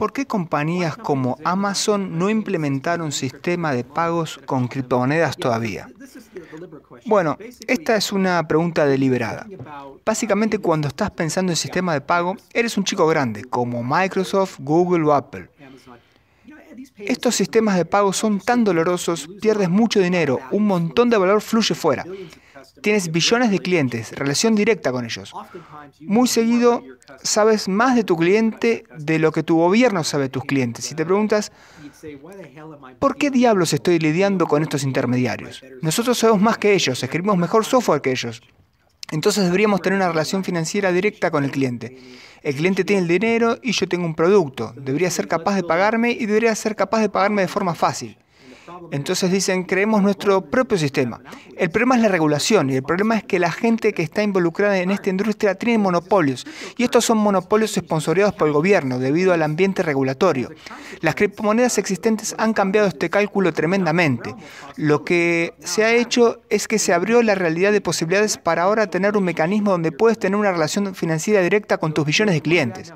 ¿Por qué compañías como Amazon no implementaron un sistema de pagos con criptomonedas todavía? Bueno, esta es una pregunta deliberada. Básicamente cuando estás pensando en sistema de pago, eres un chico grande, como Microsoft, Google o Apple. Estos sistemas de pago son tan dolorosos, pierdes mucho dinero, un montón de valor fluye fuera. Tienes billones de clientes, relación directa con ellos. Muy seguido sabes más de tu cliente de lo que tu gobierno sabe de tus clientes. Y te preguntas, ¿por qué diablos estoy lidiando con estos intermediarios? Nosotros sabemos más que ellos, escribimos mejor software que ellos. Entonces deberíamos tener una relación financiera directa con el cliente. El cliente tiene el dinero y yo tengo un producto. Debería ser capaz de pagarme y debería ser capaz de pagarme de forma fácil. Entonces dicen, creemos nuestro propio sistema. El problema es la regulación y el problema es que la gente que está involucrada en esta industria tiene monopolios y estos son monopolios esponsoreados por el gobierno debido al ambiente regulatorio. Las criptomonedas existentes han cambiado este cálculo tremendamente. Lo que se ha hecho es que se abrió la realidad de posibilidades para ahora tener un mecanismo donde puedes tener una relación financiera directa con tus billones de clientes.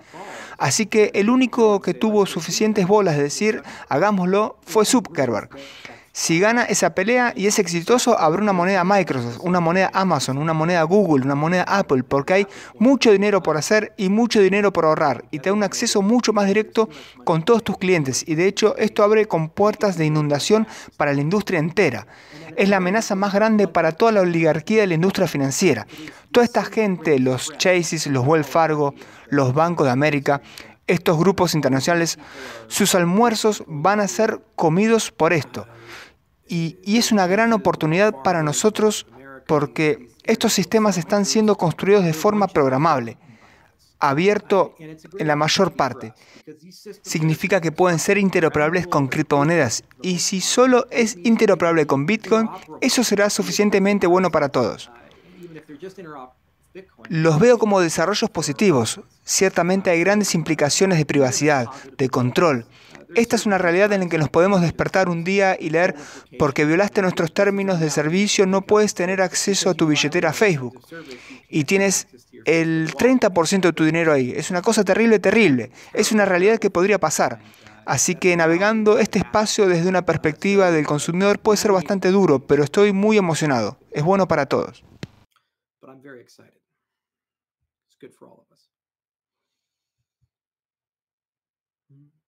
Así que el único que tuvo suficientes bolas de decir, hagámoslo, fue Zuckerberg. Si gana esa pelea y es exitoso, abre una moneda Microsoft, una moneda Amazon, una moneda Google, una moneda Apple, porque hay mucho dinero por hacer y mucho dinero por ahorrar y te da un acceso mucho más directo con todos tus clientes y de hecho esto abre con puertas de inundación para la industria entera. Es la amenaza más grande para toda la oligarquía de la industria financiera. Toda esta gente, los chasis los Wells Fargo, los Bancos de América, estos grupos internacionales, sus almuerzos van a ser comidos por esto. Y, y, es una gran oportunidad para nosotros porque estos sistemas están siendo construidos de forma programable, abierto en la mayor parte. Significa que pueden ser interoperables con criptomonedas y si solo es interoperable con Bitcoin, eso será suficientemente bueno para todos. Los veo como desarrollos positivos. Ciertamente hay grandes implicaciones de privacidad, de control. Esta es una realidad en la que nos podemos despertar un día y leer, porque violaste nuestros términos de servicio, no puedes tener acceso a tu billetera Facebook. Y tienes el 30% de tu dinero ahí. Es una cosa terrible, terrible. Es una realidad que podría pasar. Así que navegando este espacio desde una perspectiva del consumidor puede ser bastante duro, pero estoy muy emocionado. Es bueno para todos. I'm very excited. It's good for all of us. Mm -hmm.